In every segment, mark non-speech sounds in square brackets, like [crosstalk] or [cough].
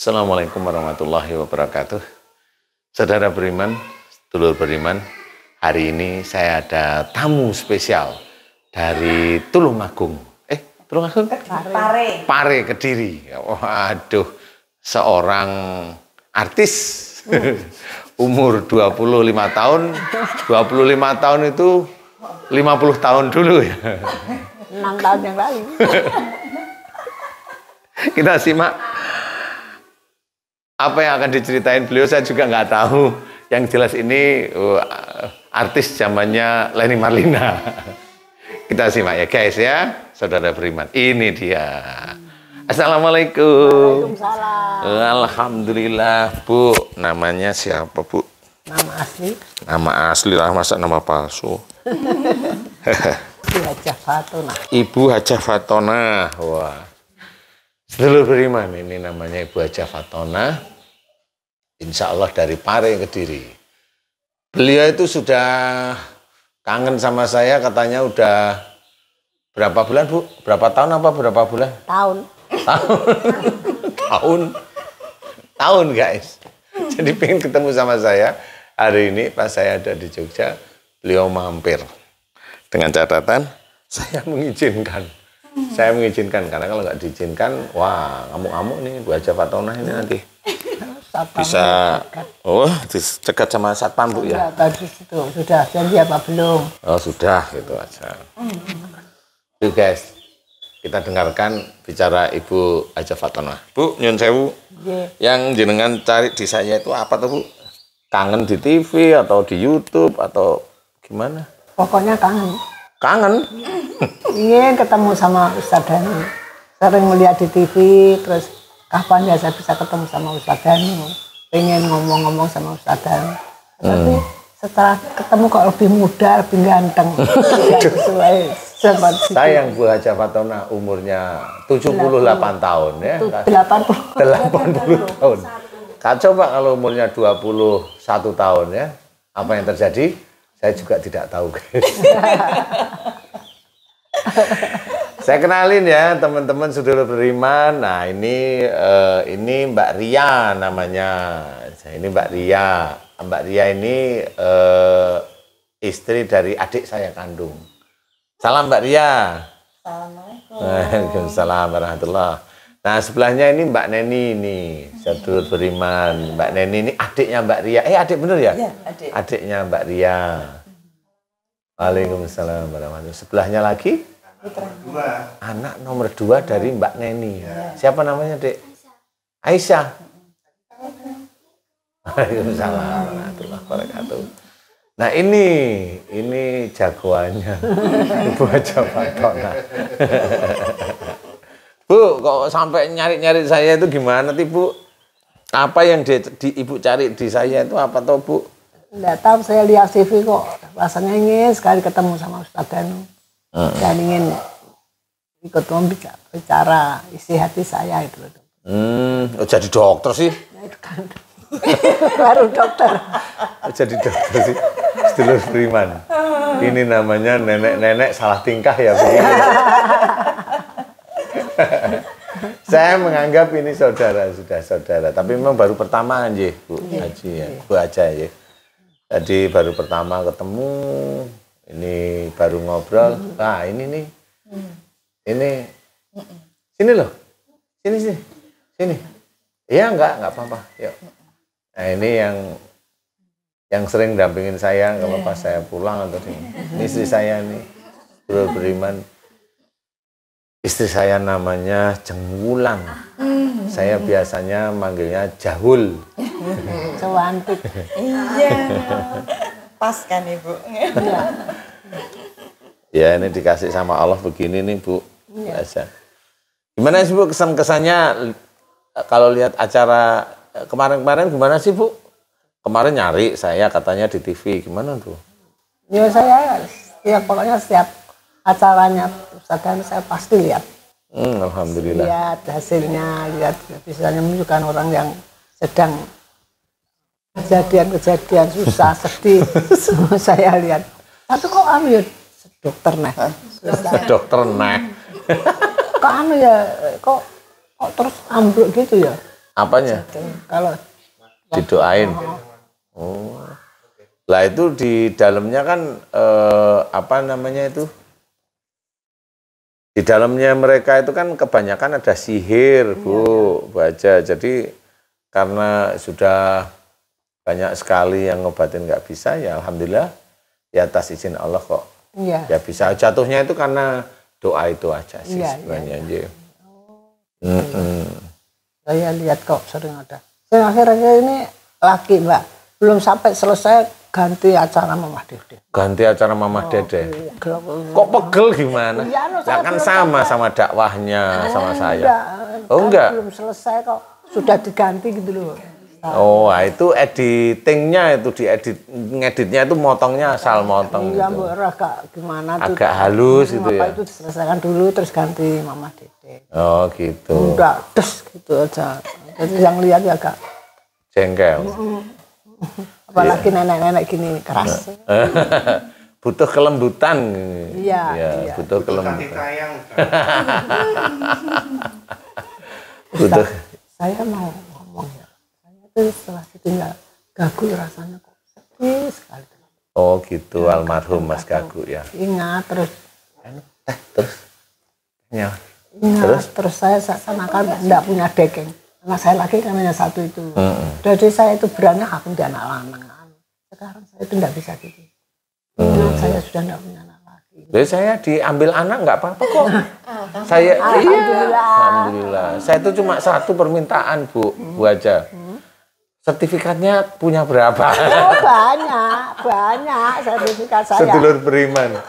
Assalamualaikum warahmatullahi wabarakatuh. Saudara beriman, dulur beriman, hari ini saya ada tamu spesial dari Tulungagung. Eh, Tulungagung? Eh, Pare. Pare Kediri. Waduh, seorang artis. Hmm. [laughs] umur 25 tahun, 25 tahun itu 50 tahun dulu ya. 6 tahun yang lalu. [laughs] Kita simak apa yang akan diceritain beliau saya juga nggak tahu. Yang jelas ini uh, artis zamannya Lenny Marlina. [laughs] Kita simak ya guys ya, saudara beriman. Ini dia. Assalamualaikum. Waalaikumsalam. Alhamdulillah, Bu. Namanya siapa, Bu? Nama asli. Nama asli lah, masa nama palsu. Ibu [laughs] Hajah Fatona. Ibu Hajah Fatona. Wah. Sedulur beriman ini namanya Ibu Hajah Fatona. Insya Allah dari Pare ke Kediri. Beliau itu sudah kangen sama saya, katanya udah berapa bulan, Bu? Berapa tahun apa berapa bulan? Tahun tahun tahun tahun guys jadi pengen ketemu sama saya hari ini pas saya ada di Jogja beliau mampir dengan catatan saya mengizinkan saya mengizinkan karena kalau nggak diizinkan wah ngamuk-ngamuk nih Bu pak Fatona ini nanti bisa oh dicegat sama satpam bu ya tadi itu sudah janji apa belum oh sudah gitu aja itu guys kita dengarkan bicara Ibu Aja Fatonah. Bu, nyun sewu. Yeah. Yang jenengan cari di saya itu apa tuh, Bu? Kangen di TV atau di YouTube atau gimana? Pokoknya kangen. Kangen? Iya, ketemu sama Ustadz Danu. Sering melihat di TV, terus kapan ya saya bisa ketemu sama Ustadz Danu. Pengen ngomong-ngomong sama Ustadz Danu. Tapi hmm setelah ketemu kok lebih muda, lebih ganteng. sesuai [laughs] gitu, eh, Sayang Bu Haja Fatona umurnya 78 tahun ya. 80. 80 tahun. Kacau Pak kalau umurnya 21 tahun ya. Apa yang terjadi? Saya juga tidak tahu. [laughs] Saya kenalin ya teman-teman sudah beriman. Nah ini uh, ini Mbak Ria namanya. Ini Mbak Ria. Mbak Ria ini uh, istri dari adik saya kandung. Salam Mbak Ria. Assalamualaikum. Waalaikumsalam warahmatullah. Nah sebelahnya ini Mbak Neni ini, satu hmm. Beriman. Mbak Neni ini adiknya Mbak Ria. Eh adik benar ya? Iya adik. Adiknya Mbak Ria. Hmm. Waalaikumsalam warahmatullah. Sebelahnya lagi? Anak nomor dua dari hmm. Mbak Neni. Ya. Siapa namanya dek? Aisyah. Waalaikumsalam warahmatullahi wabarakatuh. Nah ini, ini jagoannya [laughs] Ibu Haja Fatona. [laughs] Bu, kok sampai nyari-nyari saya itu gimana sih Bu? Apa yang di, di, Ibu cari di saya itu apa toh Bu? Tidak tahu, saya lihat CV kok. Rasanya ingin sekali ketemu sama Ustaz Danu. Hmm. Dan ingin ikut bicara, bicara isi hati saya itu. Hmm, oh, jadi dokter sih? Nah, itu kan. [laughs] Baru dokter. Oh, jadi dokter sih. Sedulur Priman. Ini namanya nenek-nenek salah tingkah ya begini. [laughs] Saya menganggap ini saudara sudah saudara, tapi memang baru pertama aja Bu iya, Haji ya, iya. Bu aja ya. Jadi baru pertama ketemu, ini baru ngobrol. Nah ini nih, ini sini loh, sini sini, sini. Iya enggak, enggak apa-apa. Yuk. Nah ini yang yang sering dampingin saya iya. kalau pas saya pulang atau ini, istri saya nih Bro Beriman istri saya namanya Jenggulan mm. saya biasanya manggilnya Jahul cantik iya pas kan ibu iya. ya ini dikasih sama Allah begini nih bu Biasa. gimana sih bu kesan kesannya kalau lihat acara Eh, kemarin-kemarin gimana sih Bu? Kemarin nyari saya katanya di TV, gimana tuh? Ya saya, ya pokoknya setiap acaranya Ustadz saya pasti lihat. Hmm, Alhamdulillah. Lihat hasilnya, lihat misalnya menunjukkan orang yang sedang kejadian-kejadian susah, [laughs] sedih. Semua [laughs] saya lihat. Tapi kok anu ya dokter nah. Dokter nah. Kok anu ya, kok kok terus ambruk gitu ya? Apanya? Gitu. Kalau didoain. Oh, oh. oh. Lah itu di dalamnya kan eh, apa namanya itu? Di dalamnya mereka itu kan kebanyakan ada sihir, Bu, baca. Iya, iya. Jadi karena sudah banyak sekali yang ngobatin nggak bisa, ya alhamdulillah ya atas izin Allah kok. Iya. Ya bisa jatuhnya itu karena doa itu aja sih iya, iya. sebenarnya. Iya. Oh. Mm -mm saya lihat kok sering ada yang akhirnya ini laki mbak belum sampai selesai ganti acara Mamah Dede ganti acara Mamah oh, Dede iya. kok pegel gimana ya, no, ya kan sama kan. sama dakwahnya sama ah, saya enggak, oh kan enggak belum selesai kok sudah diganti gitu loh Oh, ah, itu editingnya itu diedit ngeditnya itu motongnya asal motong. Iya, gitu. Agak gimana tuh. Agak halus gitu ya. itu diselesaikan dulu terus ganti mama Dede. Oh, gitu. Enggak, terus gitu aja. Jadi yang lihat ya agak jengkel. Apalagi yeah. nenek-nenek gini keras. [laughs] butuh kelembutan. Iya, yeah, iya. butuh, butuh kelembutan. [laughs] butuh. Saya mau tapi setelah ditinggal gagu rasanya kok sedih sekali oh gitu ya, almarhum mas gagu ya ingat terus anu, eh terus ya ingat terus, terus saya sama kan tidak punya dekeng anak saya lagi kan hanya satu itu mm -hmm. jadi saya itu beranak aku di anak lanang kan. sekarang saya itu tidak bisa gitu hmm. Nah, saya sudah tidak punya anak lagi jadi saya diambil anak nggak apa-apa kok ah, saya iya. alhamdulillah. iya alhamdulillah saya itu cuma satu permintaan bu bu aja hmm Sertifikatnya punya berapa? Oh, banyak, banyak sertifikat saya. Sedulur beriman,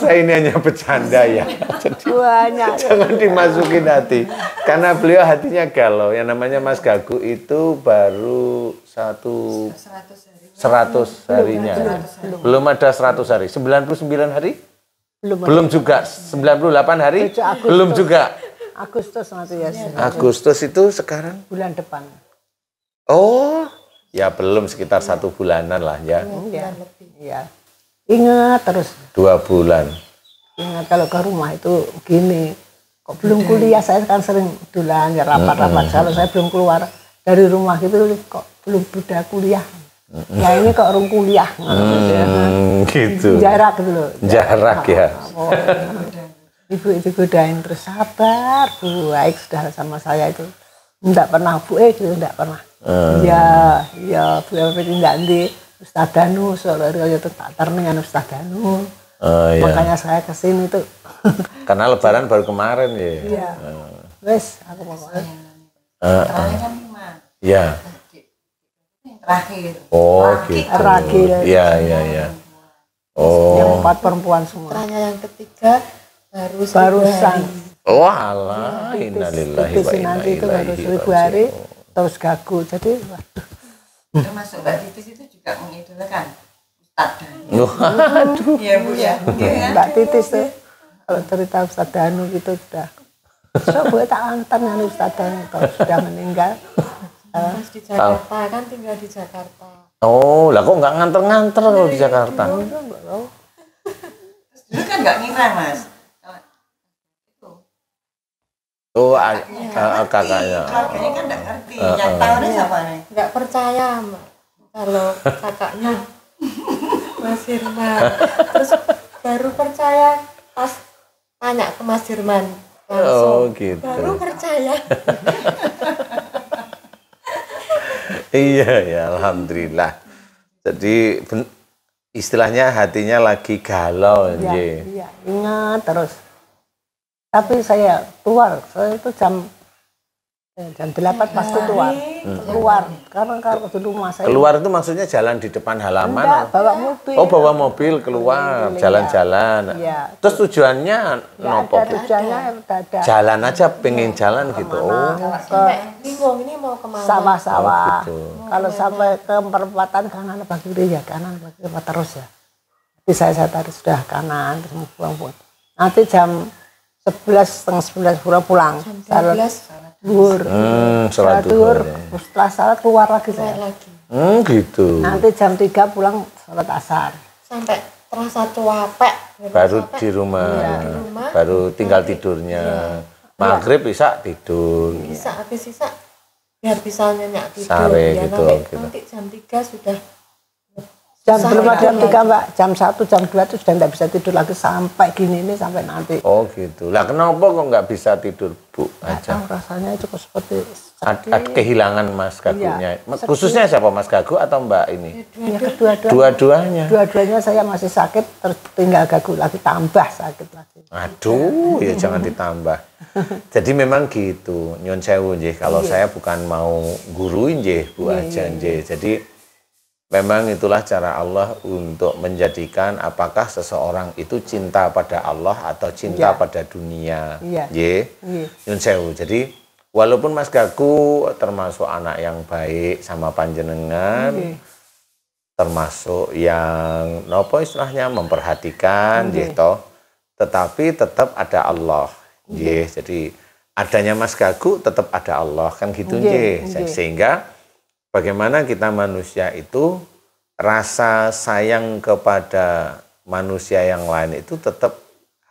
saya ini hanya bercanda ya. Jadi, banyak. Jangan dimasukin hati, karena beliau hatinya galau. Yang namanya Mas Gagu itu baru satu seratus harinya. Belum, ada seratus hari. sembilan puluh sembilan hari? Belum, belum juga. delapan hari? Belum juga. Agustus nanti ya, Agustus itu sekarang? Bulan depan. Oh, ya belum sekitar ya. satu bulanan lah ya. Iya. Ya. Ingat terus. Dua bulan. Ingat kalau ke rumah itu gini. Kok belum kuliah saya kan sering dulang ya rapat-rapat. -hmm. Kalau saya belum keluar dari rumah itu kok belum udah kuliah. Ya ini kok orang kuliah. -hmm. gitu. Jarak gitu Jarak, Jarak ya. Oh, oh, oh. Ibu itu godain terus sabar Bu Aik sudah sama saya itu. tidak pernah Bu eh, tidak gitu, pernah Eh. Ya, ya, iya, beliau pindah di Ustadz Danu, soalnya itu tak dengan Ustadz Danu. Uh, iya. Makanya saya kesini tuh. [laughs] Karena Lebaran baru kemarin ya. Iya. Uh. Wes, aku mau. Uh, uh. Iya. Terakhir. Oh, Rakit. gitu. Terakhir. ya, ya, iya. Oh. Yang empat perempuan semua. Tanya yang ketiga baru barusan. Oh, alah, iya, innalillahi itu inna ilaihi raji'un terus gagu jadi termasuk Mbak Titis itu juga mengidolakan Ustadz Danu iya Bu ya, ya. Mbak iya, kan? Titis tuh kalau cerita Ustadz Danu gitu sudah so gue tak antar nih Ustadz Danu kalau sudah meninggal Mas eh. di Jakarta kan tinggal di Jakarta oh lah kok nggak nganter-nganter kalau di iya, Jakarta iya, dulu kan nggak ngira mas Oh, ya, uh, kakaknya. Kakaknya kan nggak ngerti. Uh, eh, yang uh, eh. tahu siapa nih? Nggak percaya, Mbak. Kalau kakaknya Mas Firman. Terus baru percaya pas tanya ke Mas Firman. Langsung. Oh, gitu. Baru percaya. iya, ya alhamdulillah. Jadi istilahnya hatinya lagi galau, Iya, iya. Ingat terus tapi saya keluar saya itu jam eh, jam delapan pasti keluar keluar karena kalau di rumah saya keluar itu maksudnya jalan di depan halaman enggak, bawa mobil oh bawa mobil keluar iya. jalan-jalan ya. terus tujuannya ya, nopo ada, tujuannya ada. jalan aja pengen jalan gitu oh ke eh, ini mau kemana sawah-sawah oh, gitu. kalau sampai ke perempatan kanan apa kiri ya kanan apa kiri terus ya Tapi saya saya tadi sudah kanan terus buang-buang nanti jam sebelas setengah sebelas pulang pulang salat duhur ah, salat duhur ya. setelah salat keluar lagi keluar saya lagi. Hmm, gitu nanti jam tiga pulang salat asar sampai terasa satu wapek baru sampai. di rumah, ya. di rumah baru tinggal nanti. tidurnya ya. maghrib bisa tidur iya. bisa habis sisa biar bisa nyenyak tidur Sare, ya, gitu, nanti, gitu. nanti jam tiga sudah Jam sampai belum ada tiga mbak jam satu jam dua itu sudah nggak bisa tidur lagi sampai gini ini sampai nanti. Oh gitu. Lah kenapa kok nggak bisa tidur bu? Aja. rasanya cukup seperti Ad, ad kehilangan mas kagunya. Iya, Khususnya siapa mas kagu atau mbak ini? Ya, duanya Dua-duanya. Dua-duanya saya masih sakit tertinggal gagu lagi tambah sakit lagi. Aduh ya jangan ditambah. [laughs] Jadi memang gitu nyon sewu kalau iya. saya bukan mau guruin jeh bu iya, aja jeh. Iya, iya. Jadi Memang itulah cara Allah untuk menjadikan apakah seseorang itu cinta pada Allah atau cinta ya. pada dunia. Iya. Yeah. Iya. Yun Jadi walaupun Mas Gaku termasuk anak yang baik sama panjenengan, iya. termasuk yang nopo istilahnya memperhatikan, okay. Iya. toh, gitu, tetapi tetap ada Allah. Okay. jadi adanya Mas Gaku tetap ada Allah kan gitu, okay. sehingga Bagaimana kita manusia itu rasa sayang kepada manusia yang lain itu tetap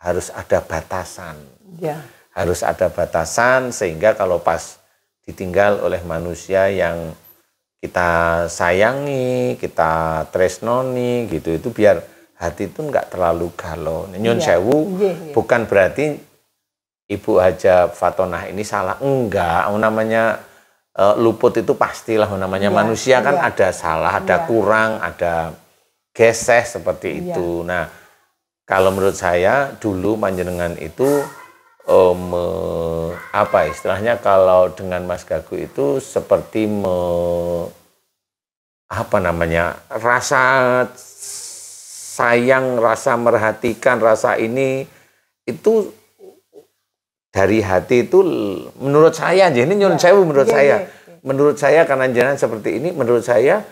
harus ada batasan. Ya. Harus ada batasan sehingga kalau pas ditinggal oleh manusia yang kita sayangi, kita tresnoni gitu itu biar hati itu enggak terlalu galau. Nyun iya. sewu ya, ya. bukan berarti Ibu Haja Fatonah ini salah enggak, namanya uh, luput itu pastilah namanya ya, manusia kan iya. ada salah, ada ya. kurang, ada geseh seperti ya. itu. Nah, kalau menurut saya dulu panjenengan itu um, apa istilahnya kalau dengan Mas Gagu itu seperti me, apa namanya rasa sayang, rasa merhatikan, rasa ini itu dari hati itu menurut saya ini nyun ya. iya, saya iya, iya. menurut saya. Menurut saya karena jalan seperti ini menurut saya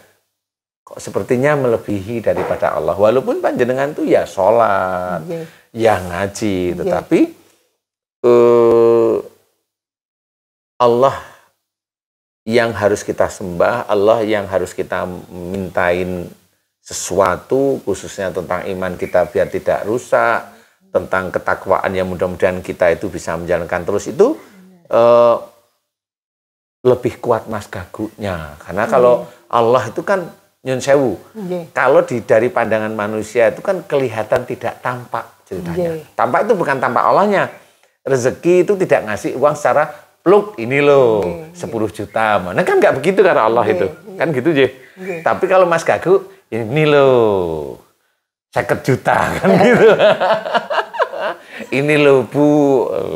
kok sepertinya melebihi daripada Allah. Walaupun panjenengan tuh ya sholat, ya, ya ngaji, tetapi uh, Allah yang harus kita sembah, Allah yang harus kita mintain sesuatu khususnya tentang iman kita biar tidak rusak tentang ketakwaan yang mudah-mudahan kita itu bisa menjalankan terus itu uh, lebih kuat mas gagunya karena iya. kalau Allah itu kan nyun sewu yeah. kalau di dari pandangan manusia itu kan kelihatan tidak tampak ceritanya yeah. tampak itu bukan tampak Allahnya rezeki itu tidak ngasih uang secara pluk ini loh iya, iya. sepuluh yeah. 10 juta mana kan nggak begitu karena Allah itu kan gitu je tapi kalau mas gagu ini loh seket juta kan gitu. Ini loh bu,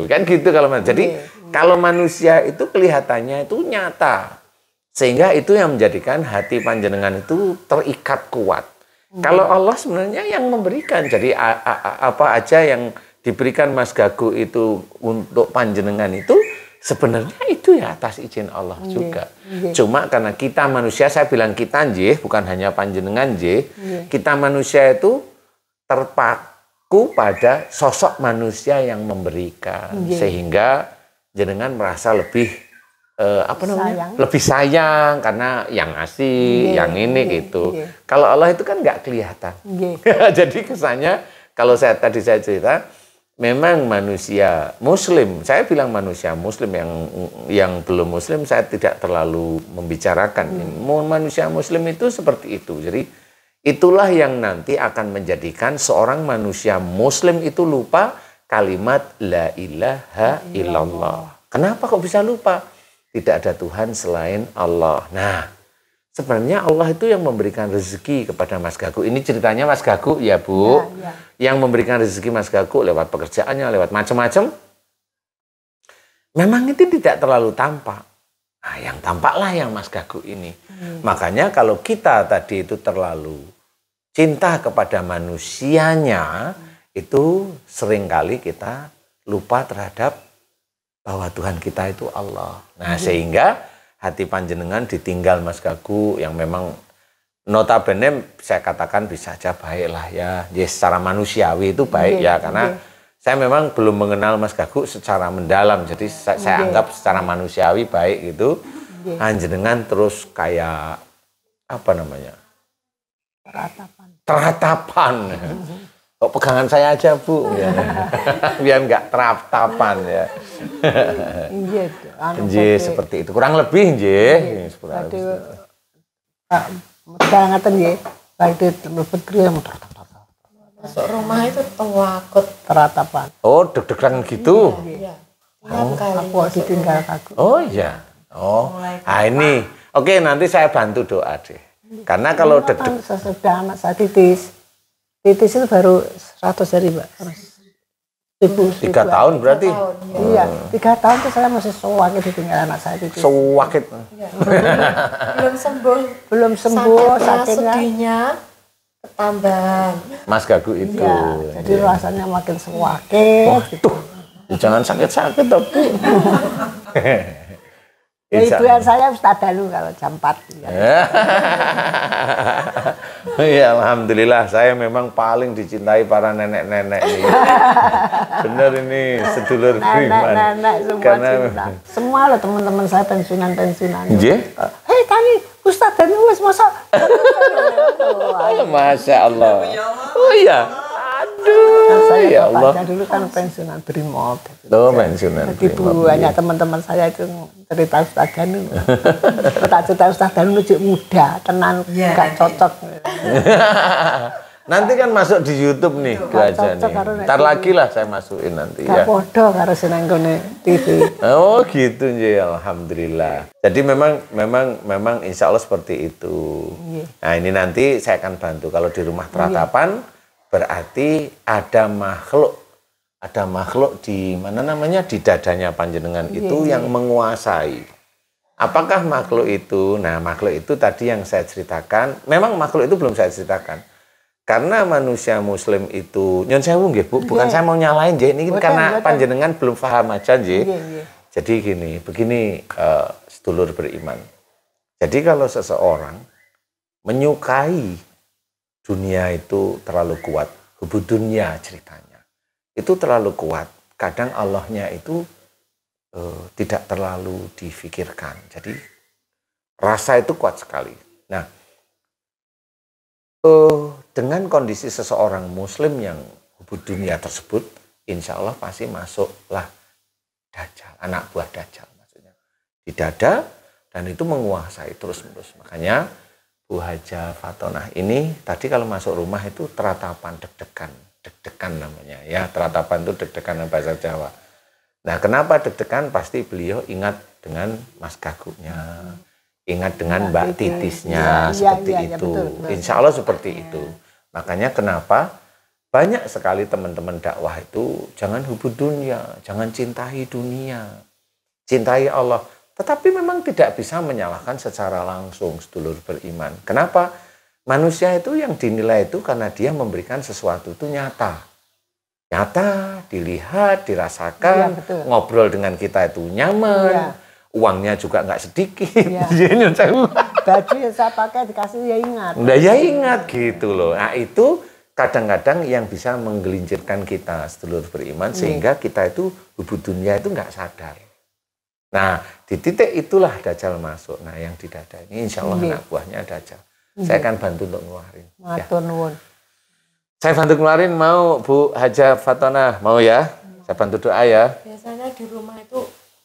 kan gitu kalau jadi iya, iya. kalau manusia itu kelihatannya itu nyata sehingga itu yang menjadikan hati panjenengan itu terikat kuat. Hmm. Kalau Allah sebenarnya yang memberikan, jadi apa aja yang diberikan Mas Gagu itu untuk panjenengan itu sebenarnya itu ya atas izin Allah yeah, juga. Yeah. Cuma karena kita manusia, saya bilang kita nje, bukan hanya panjenengan nje, yeah. Iya. kita manusia itu terpaku pada sosok manusia yang memberikan yeah. sehingga jenengan merasa lebih uh, apa namanya sayang. lebih sayang karena yang ngasih yeah. yang ini yeah. gitu yeah. kalau Allah itu kan nggak kelihatan yeah. [laughs] jadi kesannya kalau saya tadi saya cerita memang manusia muslim saya bilang manusia muslim yang yang belum muslim saya tidak terlalu membicarakan mm. manusia muslim itu seperti itu jadi Itulah yang nanti akan menjadikan seorang manusia muslim itu lupa kalimat la ilaha illallah. Kenapa kok bisa lupa? Tidak ada Tuhan selain Allah. Nah, sebenarnya Allah itu yang memberikan rezeki kepada Mas Gaku. Ini ceritanya Mas Gaku, ya Bu. Ya, ya. Yang memberikan rezeki Mas Gaku lewat pekerjaannya, lewat macam-macam. Memang itu tidak terlalu tampak. Nah, yang tampaklah yang Mas Gaku ini. Makanya kalau kita tadi itu terlalu cinta kepada manusianya, hmm. itu seringkali kita lupa terhadap bahwa Tuhan kita itu Allah. Nah, mhm. sehingga hati panjenengan ditinggal Mas Gagu yang memang notabene saya katakan bisa saja baiklah ya. Ya secara manusiawi itu baik iya, ya karena iya. Saya memang belum mengenal Mas Gagu secara mendalam, jadi saya, saya iya. anggap secara manusiawi baik gitu Nggih. Iya. Anjenengan terus kayak apa namanya? Teratapan. Teratapan. Kok oh, pegangan saya aja bu, ya. [laughs] biar nggak teratapan ya. Iya, Nje, anu seperti itu. Kurang lebih, Nje. Iya. Tadi, sekarang ngatain ya, waktu itu melepet kriya muter Masuk rumah itu takut. Teratapan. Oh, deg-degan gitu? Iya. iya. Oh, aku ditinggal aku. Oh iya. Oh, ah ini. Oke, nanti saya bantu doa deh. Karena kalau deg sudah sesudah saya titis. Titis itu baru 100 hari, Mbak. Ibu, tiga tahun berarti? Tahun, Iya, iya hmm. tiga tahun tuh saya masih sewakit ditinggal anak saya itu. Sewakit? Ya. [laughs] belum sembuh. Belum sembuh, sakitnya. sakitnya. Sedihnya ketambahan. Mas Gagu itu. Ya, jadi ya. rasanya makin sewakit. Gitu. Waduh, gitu. jangan sakit-sakit tapi. [laughs] Ya yang saya Ustaz Dalu kalau jam empat. Eh. [laughs] Iya, Alhamdulillah saya memang paling dicintai para nenek-nenek ini. [laughs] Bener ini sedulur nenek, beriman. Nenek, semua Karena... cinta. Semua loh teman-teman saya pensiunan-pensiunan. Iya? Hei tani Ustadz Dalu wis masa. [laughs] Masya Allah. Iya, oh iya. Aduh. kan saya ya Allah. dulu kan pensiunan Brimob. Oh, pensiunan Jadi iya. banyak teman-teman saya itu cerita Ustaz Danu. [laughs] tak cerita Ustaz Danu lucu muda, tenang, ya, gak cocok. [laughs] nanti kan masuk di YouTube nih Gaja nih. Ntar lagi lah saya masukin nanti gak ya. Podo harus nenggone TV. [laughs] oh gitu ya alhamdulillah. Jadi memang memang memang insya Allah seperti itu. Iya. Nah ini nanti saya akan bantu kalau di rumah iya. peratapan berarti ada makhluk ada makhluk di mana namanya di dadanya panjenengan yeah, itu iya. yang menguasai. Apakah makhluk itu? Nah, makhluk itu tadi yang saya ceritakan, memang makhluk itu belum saya ceritakan. Karena manusia muslim itu nyon saya Bu, bukan yeah. saya mau nyalain jadi ini bukan, karena bukan. panjenengan belum paham aja nggih. Yeah, yeah. Jadi gini, begini uh, sedulur beriman. Jadi kalau seseorang menyukai dunia itu terlalu kuat. Hubu dunia ceritanya. Itu terlalu kuat. Kadang Allahnya itu eh, tidak terlalu difikirkan. Jadi rasa itu kuat sekali. Nah, eh, dengan kondisi seseorang muslim yang hubu dunia tersebut, insya Allah pasti masuklah dajjal, anak buah dajjal maksudnya. Di dada dan itu menguasai terus-menerus. Makanya Uhaja Fatonah ini tadi kalau masuk rumah itu teratapan deg-degan, deg-degan namanya ya, teratapan itu deg-degan dalam bahasa Jawa. Nah, kenapa deg-degan? Pasti beliau ingat dengan Mas kakunya, ingat dengan Mbak Titisnya, ya, seperti ya, ya, itu. Ya, betul. Insya Allah seperti ya. itu. Makanya kenapa banyak sekali teman-teman dakwah itu jangan hubu dunia, jangan cintai dunia, cintai Allah tetapi memang tidak bisa menyalahkan secara langsung sedulur beriman. Kenapa? Manusia itu yang dinilai itu karena dia memberikan sesuatu itu nyata. Nyata, dilihat, dirasakan, ya, ngobrol dengan kita itu nyaman. Ya. Uangnya juga nggak sedikit. Iya. [laughs] Ya. Baju yang saya pakai dikasih ya ingat. Nggak ya ingat gitu loh. Nah itu kadang-kadang yang bisa menggelincirkan kita sedulur beriman. Iya. Sehingga kita itu hubud itu nggak sadar. Nah, di titik itulah Dajjal masuk. Nah, yang di dada ini insya Allah iya. anak buahnya Dajjal. Iya. Saya akan bantu untuk ngeluarin. Matur ya. Saya bantu ngeluarin mau Bu Haja Fatona, mau ya? Mau. Saya bantu doa ya. Biasanya di rumah itu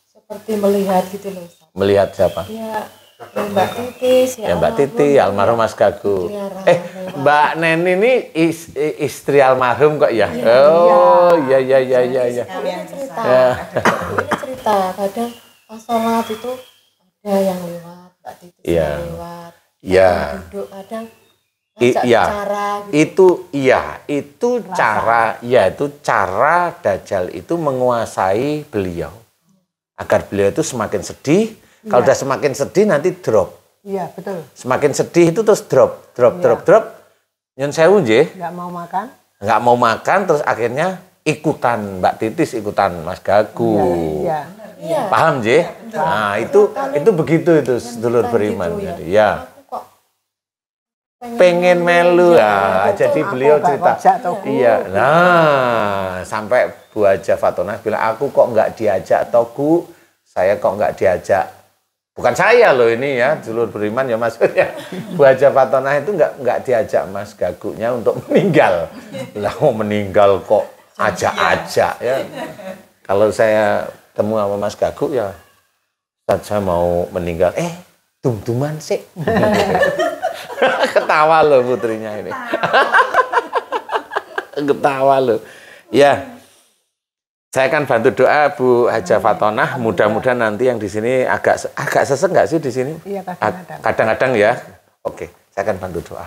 seperti melihat gitu loh. Ustaz. Melihat siapa? Iya, ya, ya Mbak Titi. Ya, ya Mbak Titi, ya. almarhum Mas Gagu. Eh, Mbak Neni ini is, istri almarhum kok ya? ya oh, iya, iya, iya, iya. Ya, ya. Ini cerita, ini cerita. Kadang pas sholat itu ada yang lewat mbak Titi yeah. Iya. lewat iya yeah. duduk kadang I, iya, cara, gitu. itu iya, itu Rasa. cara, ya itu cara Dajjal itu menguasai beliau agar beliau itu semakin sedih. Iya. Kalau udah semakin sedih nanti drop. Iya betul. Semakin sedih itu terus drop, drop, iya. drop, drop. Nyun saya unje. Gak mau makan. Gak mau makan terus akhirnya ikutan Mbak Titis, ikutan Mas Gagu. Iya, iya ya. paham J? Ya, nah itu itu begitu itu sedulur beriman gitu, jadi ya pengen, melu ya, nah, jadi beliau cerita iya nah sampai Bu Aja Fatona bilang aku kok nggak diajak toku saya kok nggak diajak bukan saya loh ini ya dulur beriman ya maksudnya Bu Aja Fatona itu nggak nggak diajak Mas Gaguknya untuk meninggal lah mau meninggal kok ajak-ajak ya kalau saya ketemu sama Mas Gaguk ya saat saya mau meninggal eh dum-duman sih [laughs] ketawa loh putrinya ini ketawa [laughs] loh ya saya akan bantu doa Bu Haja Fatonah mudah-mudahan nanti yang di sini agak agak sesek nggak sih di sini iya, kadang-kadang ya oke saya akan bantu doa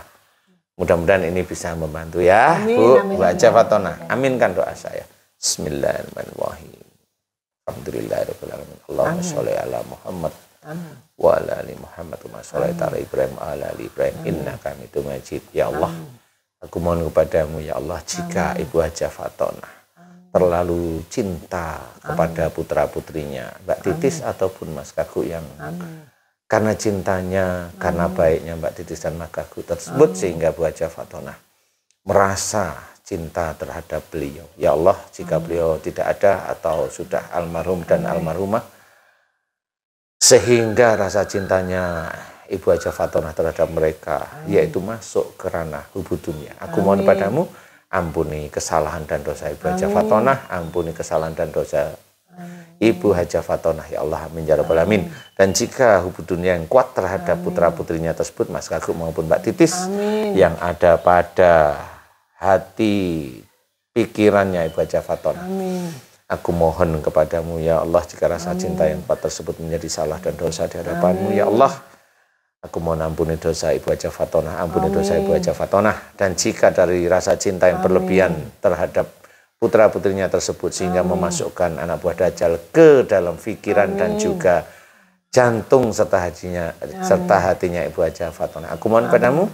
mudah-mudahan ini bisa membantu ya Bu amin, Bu Haja Fatonah aminkan doa saya Bismillahirrahmanirrahim Alhamdulillahirrahmanirrahim. Allahumma sholli ala Muhammad. Amin. Wa ala ali Muhammad. Wa sholli ala Ibrahim. ala ali Ibrahim. Inna kami itu majid. Ya Allah. Amin. Aku mohon kepadamu ya Allah. Jika Amin. Ibu Haja Fatona terlalu cinta kepada putra-putrinya. Mbak Titis ataupun Mas Kaku yang karena cintanya, karena baiknya Mbak Titis dan Mas Kaku tersebut sehingga Bu Haja Fatona merasa cinta terhadap beliau. Ya Allah, jika beliau tidak ada atau sudah almarhum dan almarhumah, sehingga rasa cintanya Ibu Haja Fatona terhadap mereka, Amin. yaitu masuk ke ranah dunia. Aku Amin. mohon padamu, ampuni kesalahan dan dosa Ibu Haja Fatona, ampuni kesalahan dan dosa Ibu Haja Fatona, ya Allah, menjawab ya alamin. Dan jika hubung dunia yang kuat terhadap putra-putrinya tersebut, Mas Kaguk maupun Mbak Titis, Amin. yang ada pada hati, pikirannya Ibu Haja Faton. Amin. Aku mohon kepadamu ya Allah jika rasa Amin. cinta yang kuat tersebut menjadi salah dan dosa di hadapanmu ya Allah. Aku mohon ampuni dosa Ibu Haja Fatonah, ampuni Amin. dosa Ibu Haja Fatonah. Dan jika dari rasa cinta yang Amin. berlebihan terhadap putra-putrinya tersebut sehingga Amin. memasukkan anak buah Dajjal ke dalam pikiran Amin. dan juga jantung serta hatinya serta hatinya Ibu Haja Fatonah. Aku mohon Amin. padamu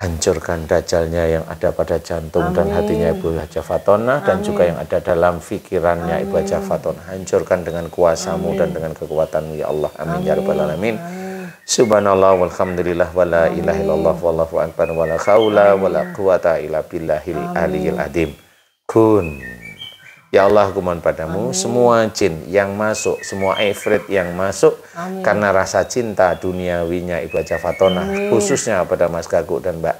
hancurkan dajalnya yang ada pada jantung Amin. dan hatinya Ibu Hajah Fatona dan juga yang ada dalam pikirannya Ibu Hajah Fatona hancurkan dengan kuasamu Amin. dan dengan kekuatanmu ya Allah Amin, ya rabbal alamin Subhanallah walhamdulillah wala ilaha illallah wallahu akbar wala haula wala quwata illa billahil aliyil adim kun Ya Allah aku mohon padamu Amin. semua jin yang masuk, semua ifrit yang masuk Amin. karena rasa cinta duniawinya Ibu Aja Fatona Amin. khususnya pada Mas Gaguk dan Mbak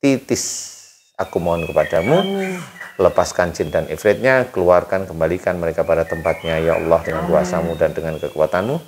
Titis. Aku mohon kepadamu Amin. lepaskan jin dan ifritnya, keluarkan kembalikan mereka pada tempatnya ya Allah dengan kuasamu dan dengan kekuatanmu.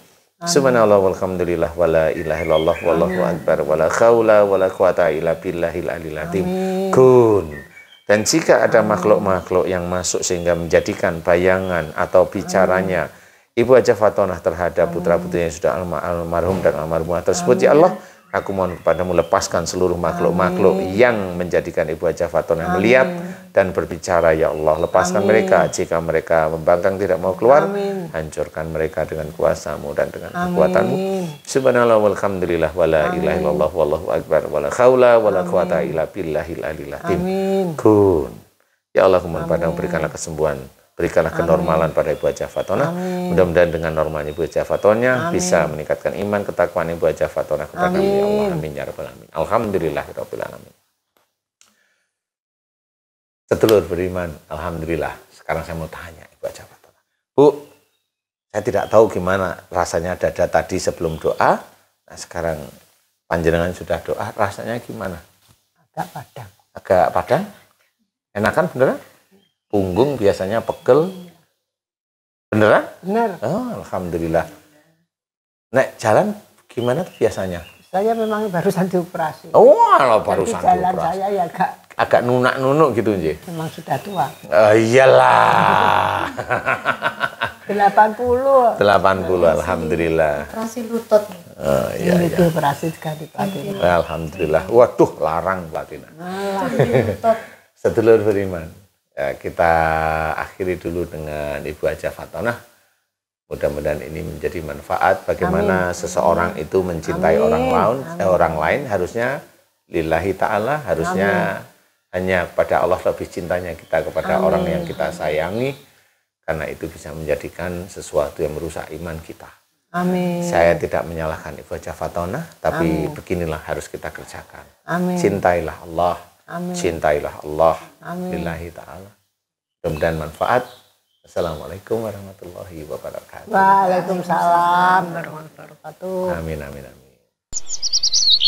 Subhanallah walhamdulillah wala ilaha illallah wallahu akbar wala khawla wala quwata illa billahil alilatim. Kun. Dan jika ada ah. makhluk-makhluk yang masuk sehingga menjadikan bayangan atau bicaranya ah. Ibu aja fatonah terhadap ah. putra-putrinya yang sudah almarhum dan almarhumah tersebut. Ya Allah, aku mohon kepadamu lepaskan seluruh makhluk-makhluk yang menjadikan Ibu aja fatonah melihat dan berbicara ya Allah lepaskan Amin. mereka jika mereka membangkang tidak mau keluar Amin. hancurkan mereka dengan kuasamu dan dengan Amin. kekuatanmu subhanallah walhamdulillah wala ilaha illallah wallahu akbar wala khawla wala quwata illa billahi alil azim kun ya Allahumma padamu berikanlah kesembuhan Berikanlah Amin. kenormalan pada Ibu Hajah Fatona. Mudah-mudahan dengan normalnya Ibu Hajah Fatona bisa meningkatkan iman ketakwaan Ibu Hajah Fatona kepada Amin. Ya Allah. Amin ya rabbal alamin. Alhamdulillahirabbil alamin. Setelur beriman, Alhamdulillah. Sekarang saya mau tanya Ibu Haja Bu, saya tidak tahu gimana rasanya dada tadi sebelum doa. Nah sekarang panjenengan sudah doa, rasanya gimana? Agak padang. Agak padang? Enakan beneran? Punggung biasanya pegel. Beneran? Bener. Oh, Alhamdulillah. Nek jalan gimana biasanya? Saya memang barusan dioperasi. Oh, kalau barusan dioperasi. jalan saya ya agak agak nunak-nunuk gitu nje. Emang sudah tua. Oh, iyalah. [laughs] puluh. Delapan puluh, alhamdulillah. Operasi lutut. Oh, iya, ini iya. operasi ganti platina. Alhamdulillah. Waduh, larang platina. Ah, Sedulur beriman. Ya, kita akhiri dulu dengan Ibu Aja Fatonah. Mudah-mudahan ini menjadi manfaat bagaimana Amin. seseorang itu mencintai Amin. orang lain, Eh, orang lain harusnya lillahi taala harusnya hanya kepada Allah lebih cintanya kita kepada Amin. orang yang kita sayangi karena itu bisa menjadikan sesuatu yang merusak iman kita. Amin. Saya tidak menyalahkan Ibu Jafatona, tapi Amin. beginilah harus kita kerjakan. Amin. Cintailah Allah. Amin. Cintailah Allah. Amin. Lillahi taala. Kemudian manfaat. Assalamualaikum warahmatullahi wabarakatuh. Waalaikumsalam warahmatullahi wabarakatuh. Amin amin amin.